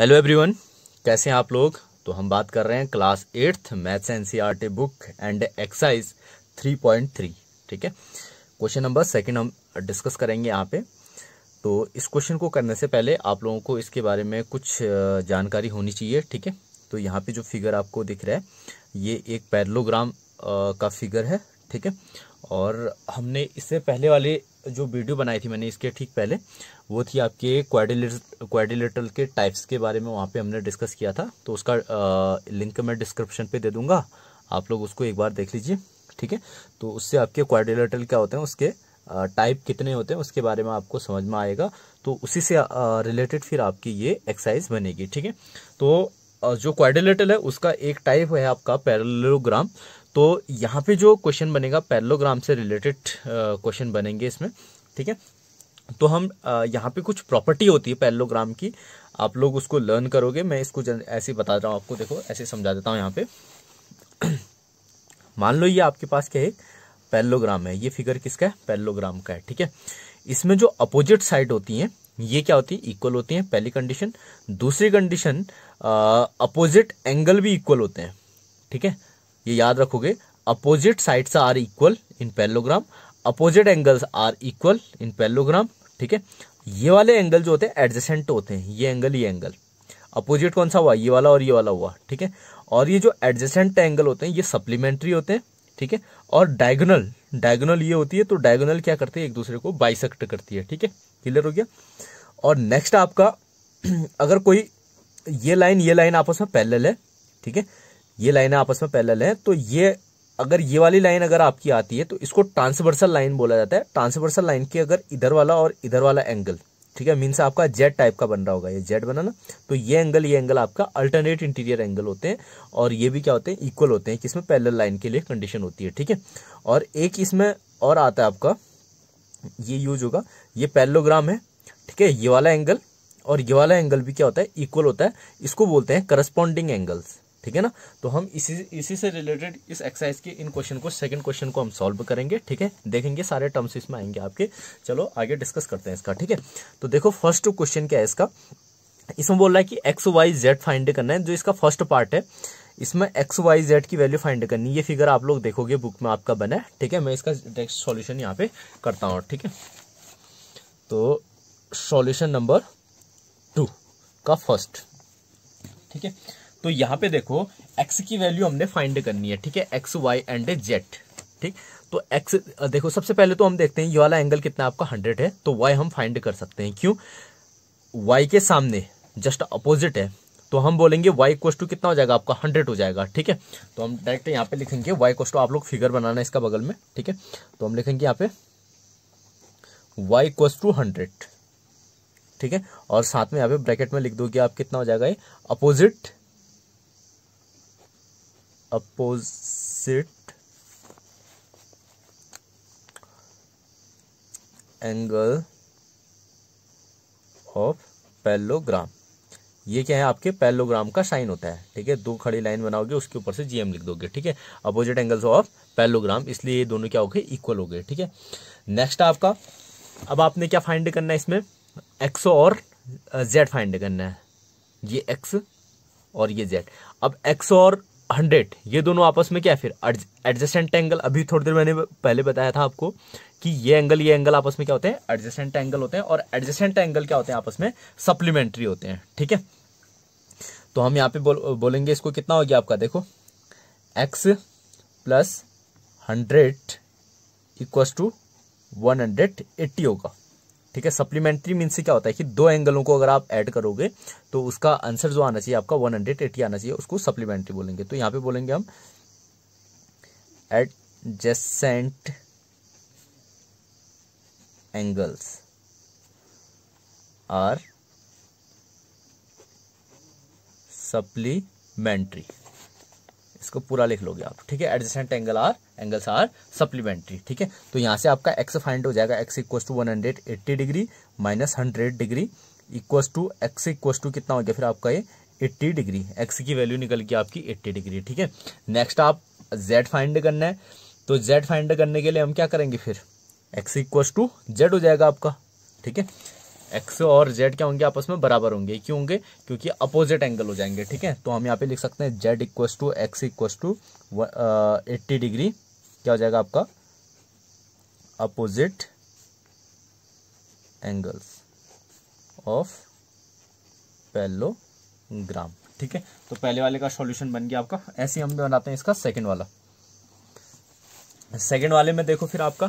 hello everyone कैसे हैं आप लोग तो हम बात कर रहे हैं class eighth maths N C book and exercise three point three ठीक है क्वेश्चन नंबर सेकंड हम डिस्कस करेंगे यहाँ पे तो इस क्वेश्चन को करने से पहले आप लोगों को इसके बारे में कुछ जानकारी होनी चाहिए ठीक है तो यहाँ पे जो फिगर आपको दिख रहा है ये एक पैरलोग्राम का फिगर है ठीक है और हमने इससे पहले वाले जो वीडियो बनाई थी मैंने इसके ठीक पहले वो थी आपके क्वाडिलेटल के टाइप्स के बारे में वहाँ पे हमने डिस्कस किया था तो उसका आ, लिंक मैं डिस्क्रिप्शन पे दे दूँगा आप लोग उसको एक बार देख लीजिए ठीक है तो उससे आपके क्वाडिलेटल क्या होते हैं उसके टाइप कितने होते हैं उसके बारे में आपको समझ में आएगा तो उसी से रिलेटेड फिर आपकी ये एक्सरसाइज बनेगी ठीक है तो जो क्वाडिलेटल है उसका एक टाइप है आपका पैरलोग्राम तो यहाँ पे जो क्वेश्चन बनेगा पैरलोग्राम से रिलेटेड क्वेश्चन बनेंगे इसमें ठीक है तो हम यहाँ पे कुछ प्रॉपर्टी होती है पैरलोग्राम की आप लोग उसको लर्न करोगे मैं इसको ऐसे बता रहा हूँ आपको देखो ऐसे समझा देता हूँ यहाँ पे मान लो ये आपके पास क्या है पैरलोग्राम है ये फिगर किसका है पैरलोग्राम का है ठीक है इसमें जो अपोजिट साइड होती है ये क्या होती है इक्वल होती है पहली कंडीशन दूसरी कंडीशन अपोजिट एंगल भी इक्वल होते हैं ठीक है ये याद रखोगे opposite sides are equal in parallelogram opposite angles are equal in parallelogram ठीक है ये वाले एंगल जो होते हैं एडजेसेंट होते हैं ये एंगल ये एंगल अपोजिट कौन सा हुआ ये वाला और ये वाला हुआ ठीक है और ये जो एडजेसेंट एंगल होते हैं ये सप्लीमेंट्री होते हैं ठीक है और डायगोनल डायगोनल ये होती है तो डायगोनल क्या करते हैं एक दूसरे को बाइसेक्ट करती है ठीक है क्लियर हो गया और नेक्स्ट आपका अगर कोई ये लाइन ये लाइन आपस में पैरेलल है ठीक है ये लाइनें आपस में पैरेलल हैं तो ये अगर ये वाली लाइन अगर आपकी आती है तो इसको ट्रांसवर्सल लाइन बोला जाता है ट्रांसवर्सल लाइन की अगर इधर वाला और इधर वाला एंगल ठीक है मीन्स आपका जेड टाइप का बन रहा होगा ये जेड बना ना तो ये एंगल ये एंगल आपका अल्टरनेट इंटीरियर एंगल होते हैं और ये भी क्या होते हैं इक्वल होते हैं कि इसमें पैरेलल लाइन के लिए कंडीशन होती है ठीक है और एक इसमें और आता है आपका ये यूज होगा ये पैरेलोग्राम है ठीक है ये वाला एंगल और ये वाला एंगल भी क्या होता है इक्वल होता है इसको बोलते हैं करस्पॉन्डिंग एंगल्स ठीक है ना तो हम इसी इसी से रिलेटेड इस एक्सरसाइज के इन क्वेश्चन को सेकंड क्वेश्चन को हम सॉल्व करेंगे ठीक है देखेंगे सारे टर्म्स इसमें आएंगे आपके चलो आगे डिस्कस करते हैं इसका ठीक है तो देखो फर्स्ट क्वेश्चन क्या है इसका इसमें बोल रहा है कि एक्स वाई जेड फाइंड करना है जो इसका फर्स्ट पार्ट है इसमें एक्स वाई जेड की वैल्यू फाइंड करनी ये फिगर आप लोग देखोगे बुक में आपका बना है ठीक है मैं इसका टेक्स्ट सॉल्यूशन यहाँ पे करता हूँ ठीक है तो सॉल्यूशन नंबर टू का फर्स्ट ठीक है तो यहाँ पे देखो एक्स की वैल्यू हमने फाइंड करनी है ठीक है एक्स वाई एंड z ठीक तो एक्स देखो सबसे पहले तो हम देखते हैं ये वाला एंगल कितना आपका हंड्रेड है तो वाई हम फाइंड कर सकते हैं क्यों वाई के सामने जस्ट अपोजिट है तो हम बोलेंगे वाई इक्वस टू कितना हो जाएगा आपका हंड्रेड हो जाएगा ठीक है तो हम डायरेक्ट यहाँ पे लिखेंगे वाई इक्वस टू आप लोग फिगर बनाना इसका बगल में ठीक है तो हम लिखेंगे यहाँ पे y इक्वस टू हंड्रेड ठीक है और साथ में यहाँ पे ब्रैकेट में लिख दोगे आप कितना हो जाएगा ये opposite opposite angle of parallelogram ये क्या है आपके पैलोग्राम का साइन होता है ठीक है दो खड़ी लाइन बनाओगे उसके ऊपर से जीएम लिख दोगे ठीक है अपोजिट एंगल्स ऑफ पैलोग्राम इसलिए ये दोनों क्या हो गए इक्वल हो गए ठीक है नेक्स्ट आपका अब आपने क्या फाइंड करना है इसमें एक्स और जेड uh, फाइंड करना है ये एक्स और ये जेड अब एक्स और हंड्रेड ये दोनों आपस में क्या है फिर एडजस्टेंट एंगल अभी थोड़ी देर मैंने पहले बताया था आपको कि ये एंगल ये एंगल आपस में क्या होते हैं एडजस्टेंट एंगल होते हैं और एडजस्टेंट एंगल क्या होते हैं आपस में सप्लीमेंट्री होते हैं ठीक है तो हम यहाँ पे बोल, बोलेंगे इसको कितना हो गया आपका देखो x plus hundred equal to one hundred eighty होगा ठीक है सप्लीमेंट्री मीन से क्या होता है कि दो एंगलों को अगर आप ऐड करोगे तो उसका आंसर जो आना चाहिए आपका 180 आना चाहिए उसको सप्लीमेंट्री बोलेंगे तो यहां पे बोलेंगे हम एडजेसेंट एंगल्स आर सप्लीमेंट्री इसको पूरा लिख लोगे आप ठीक है adjacent angle are angles are supplementary ठीक है तो यहाँ से आपका एक्स फाइंड हो जाएगा x equals to one hundred eighty degree minus hundred degree equal to x equal to कितना हो गया फिर आपका ये एट्टी डिग्री एक्स की वैल्यू निकल गई आपकी एट्टी डिग्री ठीक है नेक्स्ट आप जेड फाइंड करना है तो जेड फाइंड करने के लिए हम क्या करेंगे फिर एक्स इक्व टू जेड हो जाएगा आपका ठीक है एक्स और जेड क्या होंगे आपस में बराबर होंगे क्यों होंगे क्योंकि अपोजिट एंगल हो जाएंगे ठीक है तो हम यहाँ पे लिख सकते हैं z equals to x equal to eighty degree क्या हो जाएगा आपका अपोजिट एंगल्स ऑफ ग्राम ठीक है तो पहले वाले का सॉल्यूशन बन गया आपका ऐसे हम बनाते हैं इसका सेकंड वाला सेकंड वाले में देखो फिर आपका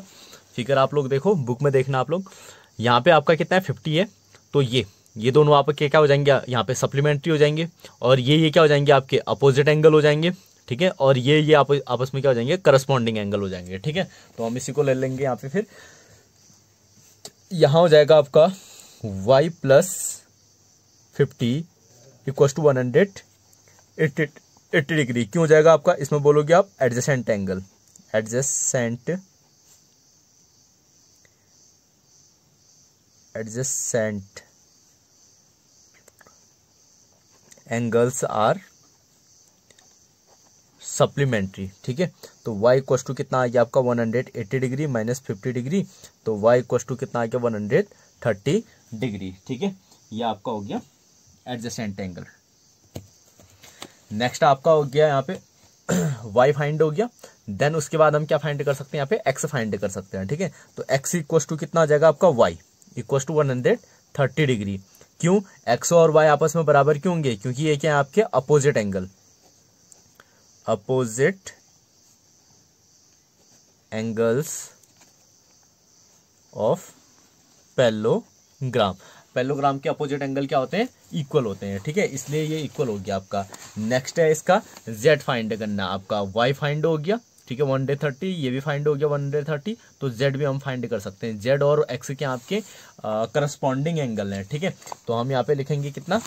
फिगर आप लोग देखो बुक में देखना आप लोग यहाँ पे आपका कितना है फिफ्टी है तो ये ये दोनों आपके क्या हो जाएंगे यहाँ पे सप्लीमेंट्री हो जाएंगे और ये ये क्या हो जाएंगे आपके अपोजिट एंगल हो जाएंगे ठीक है और ये ये आप, आपस में क्या हो जाएंगे करस्पॉन्डिंग एंगल हो जाएंगे ठीक है तो हम इसी को ले लेंगे यहाँ पे फिर यहाँ हो जाएगा आपका y plus fifty equal to one hundred eighty eighty degree क्यों हो जाएगा आपका इसमें बोलोगे आप adjacent angle adjacent adjacent angles are supplementary ठीक है तो y इक्वस टू कितना आ गया आपका 180 डिग्री माइनस फिफ्टी डिग्री तो y इक्वस टू कितना आ गया 130 डिग्री ठीक है ये आपका हो गया एडजस्टेंट एंगल नेक्स्ट आपका हो गया यहाँ पे y फाइंड हो गया देन उसके बाद हम क्या फाइंड कर सकते हैं यहाँ पे x फाइंड कर सकते हैं ठीक है तो x इक्वस टू कितना आ जाएगा आपका y equals to one hundred thirty degree क्यों x और y आपस में बराबर क्यों होंगे क्योंकि ये क्या है आपके opposite angle opposite angles of parallelogram parallelogram के अपोजिट एंगल क्या होते हैं इक्वल होते हैं ठीक है इसलिए ये इक्वल हो गया आपका नेक्स्ट है इसका जेड फाइंड करना आपका वाई फाइंड हो गया ठीक है वन डे थर्टी ये भी फाइंड हो गया वन डे थर्टी तो जेड भी हम फाइंड कर सकते हैं जेड और एक्स के आपके करस्पॉन्डिंग एंगल हैं ठीक है तो हम यहाँ पे लिखेंगे कितना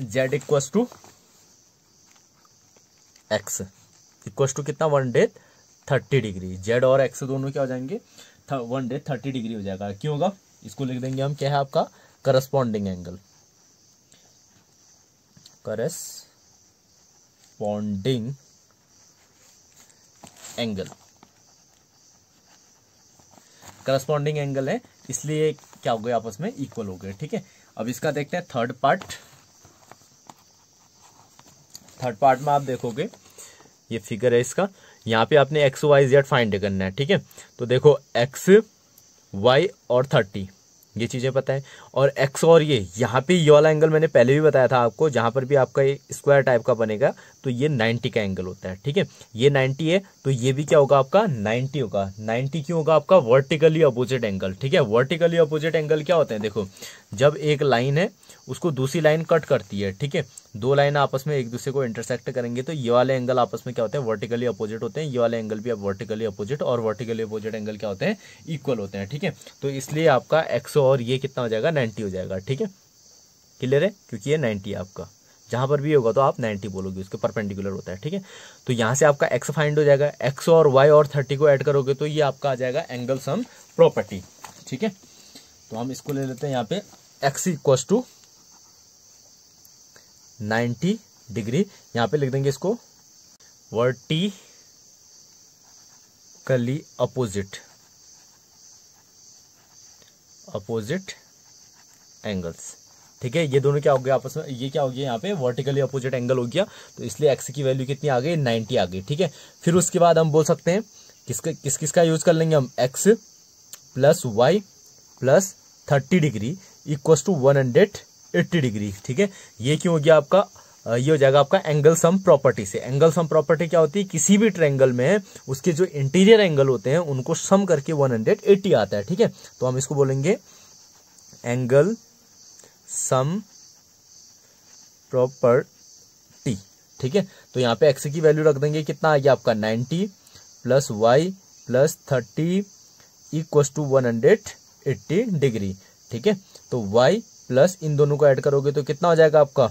z equals to x equal to कितना one day thirty degree z और एक्स दोनों क्या हो जाएंगे वन डे थर्टी डिग्री हो जाएगा क्यों होगा इसको लिख देंगे हम क्या है आपका corresponding angle corresponding angle corresponding angle है इसलिए क्या हो गए आपस में इक्वल हो गए ठीक है अब इसका देखते हैं थर्ड पार्ट थर्ड पार्ट में आप देखोगे ये फिगर है इसका यहाँ पे आपने एक्स वाई जेड फाइंड करना है ठीक है तो देखो एक्स वाई और थर्टी ये चीज़ें पता है और एक्स और ये यहाँ पे ये वाला एंगल मैंने पहले भी बताया था आपको जहां पर भी आपका ये स्क्वायर टाइप का बनेगा तो ये 90 का एंगल होता है ठीक है ये 90 है तो ये भी क्या होगा आपका 90 होगा 90 क्यों होगा आपका वर्टिकली अपोजिट एंगल ठीक है वर्टिकली अपोजिट एंगल क्या होते हैं देखो जब एक लाइन है उसको दूसरी लाइन कट करती है ठीक है दो लाइन आपस में एक दूसरे को इंटरसेक्ट करेंगे तो ये वाले एंगल आपस में क्या होते हैं वर्टिकली अपोजिट होते हैं ये वाले एंगल भी आप वर्टिकली अपोजिट और वर्टिकली अपोजिट एंगल क्या होते हैं इक्वल होते हैं ठीक है तो इसलिए आपका एक्सो और ये कितना हो जाएगा नाइन्टी हो जाएगा ठीक है क्लियर है क्योंकि ये नाइन्टी आपका जहां पर भी होगा तो आप 90 बोलोगे उसके परपेंडिकुलर होता है ठीक है तो यहाँ से आपका x फाइंड हो जाएगा x और y और 30 को ऐड करोगे तो ये आपका आ जाएगा एंगल सम प्रॉपर्टी ठीक है तो हम इसको ले लेते हैं यहाँ पे x equals to ninety degree यहां पे लिख देंगे इसको वर्टिकली अपोजिट अपोजिट एंगल्स ठीक है ये दोनों क्या हो गया आपस में ये क्या हो गया यहाँ पे वर्टिकली अपोजिट एंगल हो गया तो इसलिए एक्स की वैल्यू कितनी आ गई नाइन्टी आ गई ठीक है फिर उसके बाद हम बोल सकते हैं किसका किस किस का यूज कर लेंगे हम x plus y plus thirty degree equals to one hundred eighty degree ठीक है ये क्यों हो गया आपका ये हो जाएगा आपका एंगल सम प्रॉपर्टी से एंगल सम प्रॉपर्टी क्या होती है किसी भी ट्रेंगल में उसके जो इंटीरियर एंगल होते हैं उनको सम करके वन हंड्रेड एट्टी आता है ठीक है तो हम इसको बोलेंगे एंगल सम प्रॉपर्टी ठीक है तो यहाँ पे एक्स की वैल्यू रख देंगे कितना आ गया आपका ninety plus y plus thirty equal to one hundred eighty degree ठीक है तो y प्लस इन दोनों को ऐड करोगे तो कितना हो जाएगा आपका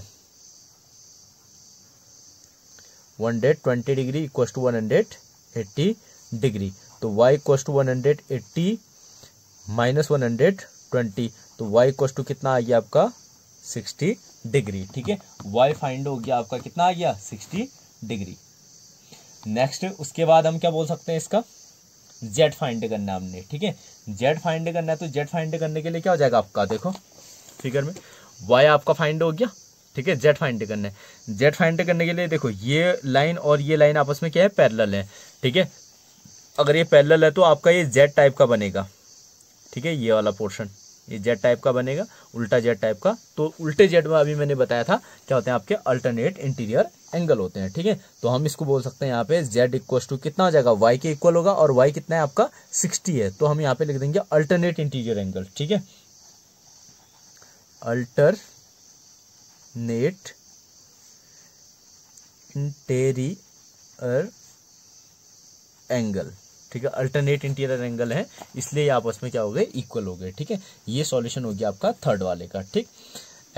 one hundred twenty degree equal to one hundred eighty degree तो y equal to one hundred eighty minus one hundred twenty तो y इक्व टू कितना आ गया आपका सिक्सटी डिग्री ठीक है y फाइंड हो गया आपका कितना आ गया सिक्सटी डिग्री नेक्स्ट उसके बाद हम क्या बोल सकते हैं इसका जेड फाइंड करना हमने ठीक है जेड फाइंड करना है तो जेड फाइंड करने के लिए क्या हो जाएगा आपका देखो फिगर में वाई आपका फाइंड हो गया ठीक है जेड फाइंड करना है जेड फाइंड करने के लिए देखो ये लाइन और ये लाइन आपस में क्या है पैरल है ठीक है अगर ये पैरल है तो आपका ये जेड टाइप का बनेगा ठीक है ये वाला पोर्शन ये जेड टाइप का बनेगा उल्टा जेड टाइप का तो उल्टे जेड में अभी मैंने बताया था क्या होते हैं आपके अल्टरनेट इंटीरियर एंगल होते हैं ठीक है तो हम इसको बोल सकते हैं यहाँ पे जेड इक्वल टू कितना हो जाएगा वाई के इक्वल होगा और वाई कितना है आपका सिक्सटी है तो हम यहाँ पे लिख देंगे अल्टरनेट इंटीरियर एंगल ठीक है अल्टर नेट इंटेरियर एंगल ठीक है अल्टरनेट इंटीरियर एंगल है इसलिए आपस में क्या हो गए इक्वल हो गए ठीक है ये सॉल्यूशन हो गया आपका थर्ड वाले का ठीक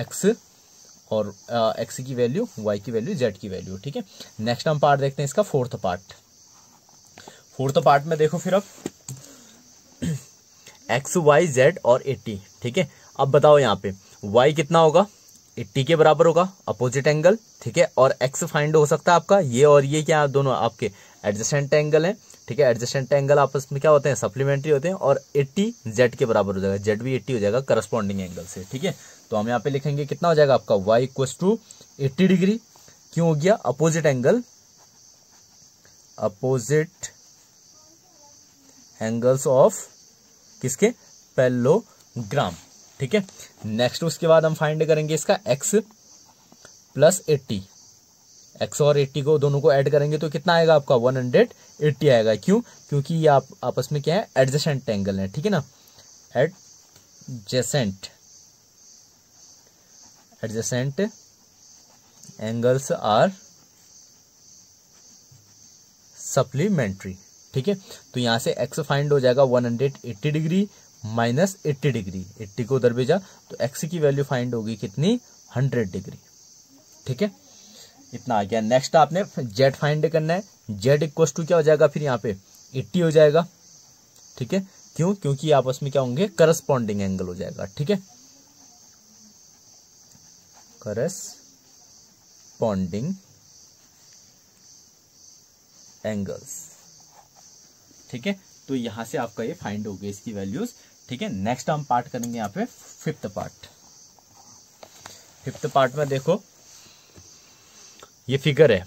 एक्स और एक्स की वैल्यू वाई की वैल्यू जेड की वैल्यू ठीक है नेक्स्ट हम पार्ट देखते हैं इसका फोर्थ पार्ट फोर्थ पार्ट में देखो फिर अब एक्स वाई जेड और एट्टी ठीक है अब बताओ यहाँ पे वाई कितना होगा एट्टी के बराबर होगा अपोजिट एंगल ठीक है और एक्स फाइंड हो सकता है आपका ये और ये क्या दोनों आपके एडजस्टेंट एंगल हैं ठीक है एडजस्टेंट एंगल आपस में क्या होते हैं सप्लीमेंट्री होते हैं और 80 जेड के बराबर हो जाएगा जेड भी 80 हो जाएगा करस्पॉन्डिंग एंगल से ठीक है तो हम यहाँ पे लिखेंगे कितना हो जाएगा आपका y equal to eighty degree क्यों हो गया opposite angle opposite angles of किसके पेलोग्राम ठीक है नेक्स्ट उसके बाद हम फाइंड करेंगे इसका एक्स प्लस एट्टी एक्स और एट्टी को दोनों को ऐड करेंगे तो कितना आएगा आपका वन हंड्रेड एट्टी आएगा क्यों क्योंकि ये आप आपस में क्या है एडजेसेंट एंगल है ठीक है ना adjacent adjacent angles are supplementary ठीक है तो यहां से एक्स फाइंड हो जाएगा one hundred eighty degree minus eighty degree eighty को उधर भेजा तो एक्स की वैल्यू फाइंड होगी कितनी हंड्रेड डिग्री ठीक है इतना आ गया नेक्स्ट आपने जेड फाइंड करना है जेड इक्व टू क्या हो जाएगा फिर यहाँ पे एट्टी हो जाएगा ठीक है क्यों क्योंकि आपस में क्या होंगे करस्पॉन्डिंग एंगल हो जाएगा ठीक है करस्पॉन्डिंग एंगल्स ठीक है तो यहां से आपका ये फाइंड हो गया इसकी वैल्यूज ठीक है नेक्स्ट हम पार्ट करेंगे यहां पे फिफ्थ पार्ट फिफ्थ पार्ट में देखो ये फिगर है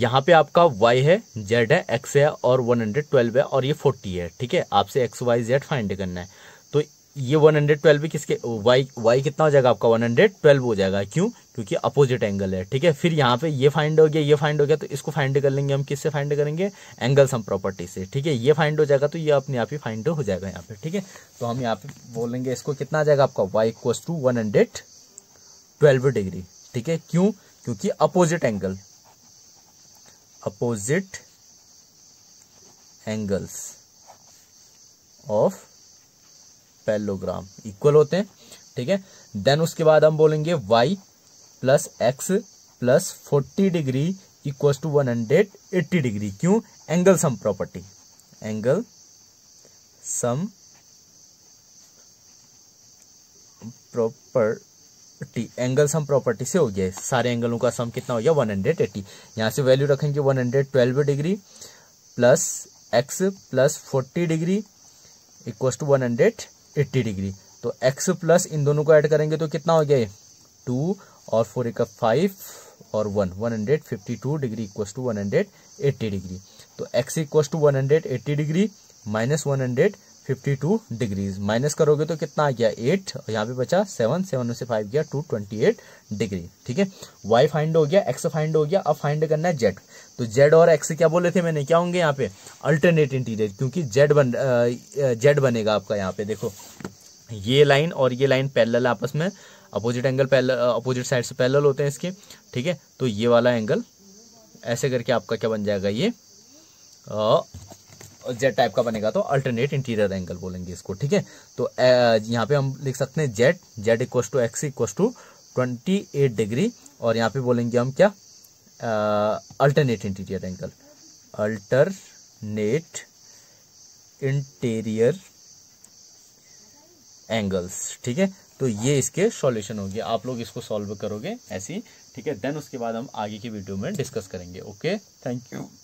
यहाँ पे आपका y है z है x है और 112 है और ये 40 है ठीक है आपसे एक्स वाई जेड फाइंड करना है तो ये 112 भी किसके y y कितना हो जाएगा आपका 112 हो जाएगा क्यों क्योंकि अपोजिट एंगल है ठीक है फिर यहाँ पे ये फाइंड हो गया ये फाइंड हो गया तो इसको फाइंड कर लेंगे हम किससे फाइंड करेंगे एंगल सम प्रॉपर्टी से ठीक है ये फाइंड हो जाएगा तो ये अपने आप ही फाइंड हो जाएगा यहाँ पे ठीक है तो हम यहाँ पे बोलेंगे इसको कितना आ जाएगा आपका y equals to one degree ठीक है क्यों क्योंकि opposite angle opposite angles of parallelogram equal होते हैं ठीक है देन उसके बाद हम बोलेंगे y plus x plus forty degree equal to one hundred eighty degree क्यों angle sum property angle sum property property angle sum property से हो गया सारे एंगलों का सम कितना हो गया वन हंड्रेड एट्टी यहाँ से वैल्यू रखेंगे one hundred twelve degree plus x plus forty degree equals to one hundred eighty degree तो एक्स प्लस इन दोनों को ऐड करेंगे तो कितना हो गया टू और फोर एक फाइव और one one hundred fifty two degree equals to one hundred eighty degree तो x equals to one hundred eighty degree minus one hundred 52 degrees minus करोगे तो कितना आ गया एट और यहाँ पे बचा सेवन सेवन से फाइव गया टू ट्वेंटी एट डिग्री ठीक है वाई फाइंड हो गया एक्स फाइंड हो गया अब फाइंड करना है जेड तो जेड और एक्स क्या बोले थे मैंने क्या होंगे यहाँ पे अल्टरनेट इंटीरियर क्योंकि जेड बन जेड बनेगा आपका यहाँ पे देखो ये लाइन और ये लाइन पैरेलल आपस में opposite angle parallel opposite side से पैरल होते हैं इसके ठीक है तो ये वाला एंगल ऐसे करके आपका क्या बन जाएगा ये जेड टाइप का बनेगा तो अल्टरनेट इंटीरियर एंगल बोलेंगे इसको ठीक है तो यहाँ पे हम लिख सकते हैं z z equal to x equal to twenty eight degree और यहाँ पे बोलेंगे हम क्या alternate interior angle alternate interior angles ठीक है तो ये इसके सॉल्यूशन हो गया आप लोग इसको सॉल्व करोगे ऐसी ठीक है देन उसके बाद हम आगे की वीडियो में डिस्कस करेंगे ओके थैंक यू